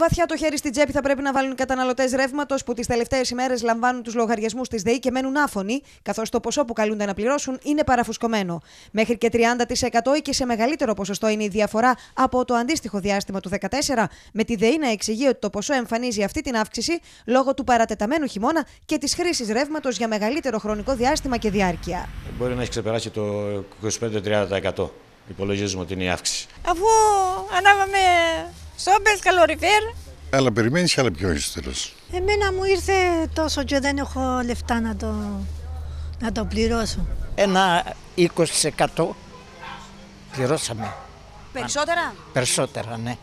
Βαθιά το χέρι στην τσέπη θα πρέπει να βάλουν οι καταναλωτές ρεύματος που τις τελευταίες ημέρες λαμβάνουν τους λογαριασμούς της ΔΕΗ και μένουν άφωνοι, καθώς το ποσό που καλούνται να πληρώσουν είναι παραφουσκωμένο. Μέχρι και 30% ή και σε μεγαλύτερο ποσοστό είναι η διαφορά από το αντίστοιχο διάστημα του 2014, με τη ΔΕΗ να εξηγεί ότι το ποσό εμφανίζει αυτή την αύξηση λόγω του παρατεταμένου χειμώνα και της χρήσης ρεύματος για μεγαλύτερο χρονικό διάστημα και διάρκεια. Μπορεί να έχει ξεπεράσει το 25-30%. Υπολογίζουμε ότι είναι η αύξηση. Αφού ανάβαμε Σόμπες, καλοριφέρ. Αλλά περιμένεις, αλλά πιο είναι Εμένα μου ήρθε τόσο και δεν έχω λεφτά να το, να το πληρώσω. Ένα 20% πληρώσαμε. Περισσότερα. Περισσότερα, ναι.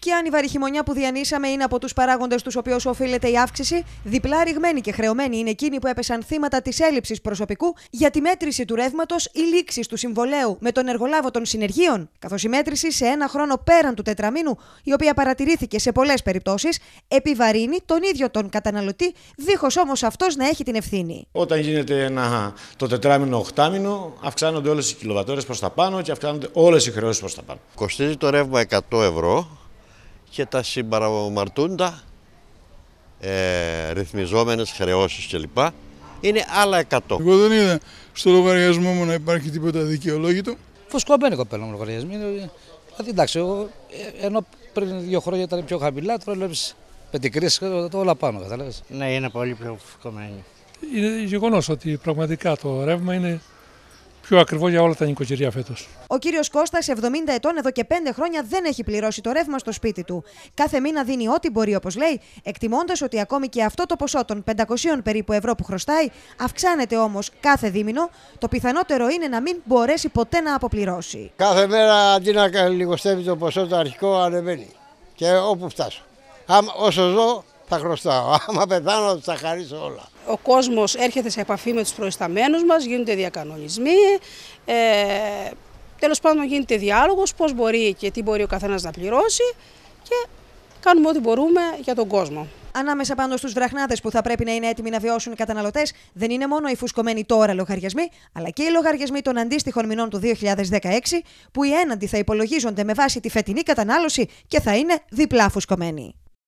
Και αν η βαριχημονιά που διανύσαμε είναι από τους παράγοντες τους οποίους οφείλεται η αύξηση, διπλά ρηγμένοι και χρεωμένοι είναι εκείνοι που έπεσαν θύματα της έλλειψης προσωπικού για τη μέτρηση του ρεύματος ή λήξης του συμβολέου με τον εργολάβο των συνεργείων. Καθώς η μέτρηση σε ένα χρόνο πέραν του τετραμήνου, η οποία παρατηρήθηκε σε πολλές περιπτώσεις, επιβαρύνει τον ίδιο τον καταναλωτή, δίχως όμως αυτός να έχει την ευθύνη. Όταν γίνεται ένα, το τετράμινο-οχτάμινο, αυξάνονται όλες οι κιλοβατόρες προς τα πάνω και αυξάνονται όλες οι χρεώσεις προς τα πάνω. Κοστίζει το ρεύμα 100 ευρώ και τα συμπαραμαρτούντα ε, ρυθμιζόμενες χρεώσεις κλπ. Είναι άλλα 100. Εγώ δεν είδα στο λογαριασμό μου να υπάρχει τίποτα δικαιολόγητο. Φουσκωμένο κοπέλα μου λογαριασμό. Δηλαδή εντάξει, εγώ, ε, ενώ πριν δύο χρόνια ήταν πιο χαμηλά, τώρα βλέπει με την κρίση όλα πάνω, καταλάβει. Ναι, είναι πολύ πιο φουσκωμένη. Είναι γεγονός ότι πραγματικά το ρεύμα είναι πιο ακριβό για όλα τα νοικοκυριά φέτος. Ο κύριος Κώστας, 70 ετών, εδώ και 5 χρόνια δεν έχει πληρώσει το ρεύμα στο σπίτι του. Κάθε μήνα δίνει ό,τι μπορεί, όπως λέει, εκτιμώντας ότι ακόμη και αυτό το ποσό των 500 περίπου ευρώ που χρωστάει αυξάνεται όμως κάθε δίμηνο. Το πιθανότερο είναι να μην μπορέσει ποτέ να αποπληρώσει. Κάθε μέρα αντί να λιγοστεύει το ποσό το αρχικό, ανεβαίνει. Και όπου φτάσω. όσο ζω, θα χρωστάω. Άμα πεθάνω, θα χαρίσω όλα ο κόσμος έρχεται σε επαφή με τους προϊσταμένους μας, γίνονται διακανονισμοί, ε, τέλος πάντων γίνεται διάλογος, πώς μπορεί και τι μπορεί ο καθένας να πληρώσει και κάνουμε ό,τι μπορούμε για τον κόσμο. Ανάμεσα πάνω στους βραχνάδες που θα πρέπει να είναι έτοιμοι να βιώσουν οι καταναλωτές, δεν είναι μόνο οι φουσκωμένοι τώρα λογαριασμοί, αλλά και οι λογαριασμοί των αντίστοιχων μηνών του 2016, που οι έναντι θα υπολογίζονται με βάση τη φετινή κατανάλωση και θα είναι διπλά φουσκωμένοι.